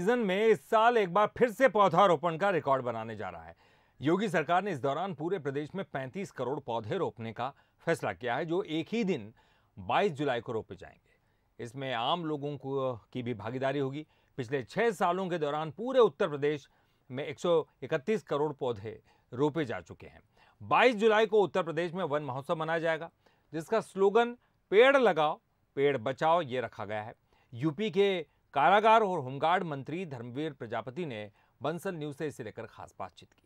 season में इस साल एक बार फिर से पौधारोपण का रिकॉर्ड बनाने जा रहा है योगी सरकार ने इस दौरान पूरे प्रदेश में 35 करोड़ पौधे रोपने का फैसला किया है जो एक ही दिन 22 जुलाई को रोपे जाएंगे इसमें आम लोगों को की भी भागीदारी होगी पिछले छः सालों के दौरान पूरे उत्तर प्रदेश में 131 करोड़ पौधे रोपे जा चुके हैं बाईस जुलाई को उत्तर प्रदेश में वन महोत्सव मनाया जाएगा जिसका स्लोगन पेड़ लगाओ पेड़ बचाओ ये रखा गया है यूपी के कारागार और होमगार्ड मंत्री धर्मवीर प्रजापति ने बंसल न्यूज से इसे लेकर खास बातचीत की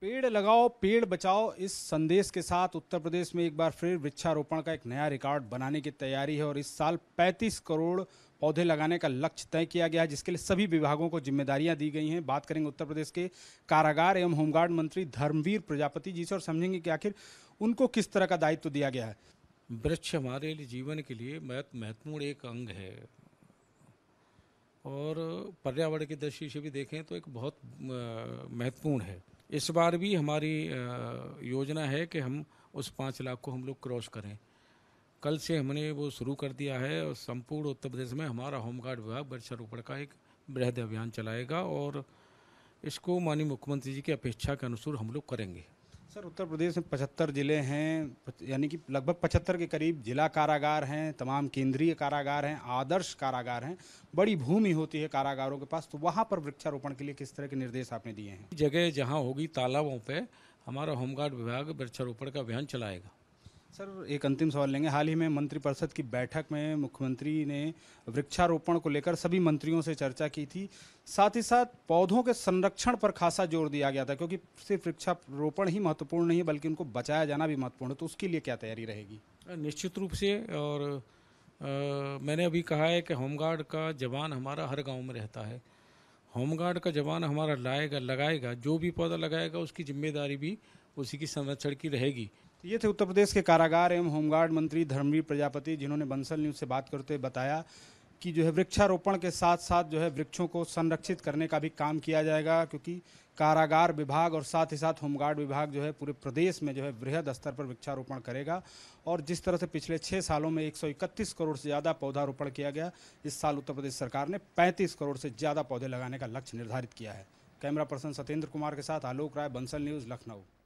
पेड़ लगाओ पेड़ बचाओ इस संदेश के साथ उत्तर प्रदेश में एक बार फिर वृक्षारोपण का एक नया रिकॉर्ड बनाने की तैयारी है और इस साल 35 करोड़ पौधे लगाने का लक्ष्य तय किया गया है जिसके लिए सभी विभागों को जिम्मेदारियां दी गई हैं बात करेंगे उत्तर प्रदेश के कारागार एवं होमगार्ड मंत्री धर्मवीर प्रजापति जी से और समझेंगे कि आखिर उनको किस तरह का दायित्व दिया गया है वृक्ष हमारे लिए जीवन के लिए महत्वपूर्ण एक अंग है और पर्यावरण की दृष्टि से भी देखें तो एक बहुत महत्वपूर्ण है इस बार भी हमारी योजना है कि हम उस पाँच लाख को हम लोग क्रॉस करें कल से हमने वो शुरू कर दिया है और संपूर्ण उत्तर प्रदेश में हमारा होमगार्ड विभाग वृक्षारोपण का एक बृहद अभियान चलाएगा और इसको माननीय मुख्यमंत्री जी की अपेक्षा के अनुसार हम लोग करेंगे सर उत्तर प्रदेश में पचहत्तर ज़िले हैं यानी कि लगभग पचहत्तर के करीब जिला कारागार हैं तमाम केंद्रीय कारागार हैं आदर्श कारागार हैं बड़ी भूमि होती है कारागारों के पास तो वहाँ पर वृक्षारोपण के लिए किस तरह के निर्देश आपने दिए हैं जगह जहाँ होगी तालाबों पर हमारा होमगार्ड विभाग वृक्षारोपण का अभियान चलाएगा सर एक अंतिम सवाल लेंगे हाल ही में मंत्रिपरिषद की बैठक में मुख्यमंत्री ने वृक्षारोपण को लेकर सभी मंत्रियों से चर्चा की थी साथ ही साथ पौधों के संरक्षण पर खासा जोर दिया गया था क्योंकि सिर्फ वृक्षारोपण ही महत्वपूर्ण नहीं बल्कि उनको बचाया जाना भी महत्वपूर्ण है तो उसके लिए क्या तैयारी रहेगी निश्चित रूप से और आ, मैंने अभी कहा है कि होमगार्ड का जवान हमारा हर गाँव में रहता है होमगार्ड का जवान हमारा लाएगा लगाएगा जो भी पौधा लगाएगा उसकी जिम्मेदारी भी उसी की संरक्षण की रहेगी ये थे उत्तर प्रदेश के कारागार एवं होमगार्ड मंत्री धर्मवीर प्रजापति जिन्होंने बंसल न्यूज़ से बात करते हुए बताया कि जो है वृक्षारोपण के साथ साथ जो है वृक्षों को संरक्षित करने का भी काम किया जाएगा क्योंकि कारागार विभाग और साथ ही साथ होमगार्ड विभाग जो है पूरे प्रदेश में जो है वृहद स्तर पर वृक्षारोपण करेगा और जिस तरह से पिछले छः सालों में 131 करोड़ से ज़्यादा पौधारोपण किया गया इस साल उत्तर प्रदेश सरकार ने 35 करोड़ से ज़्यादा पौधे लगाने का लक्ष्य निर्धारित किया है कैमरा पर्सन सत्येंद्र कुमार के साथ आलोक राय बंसल न्यूज़ लखनऊ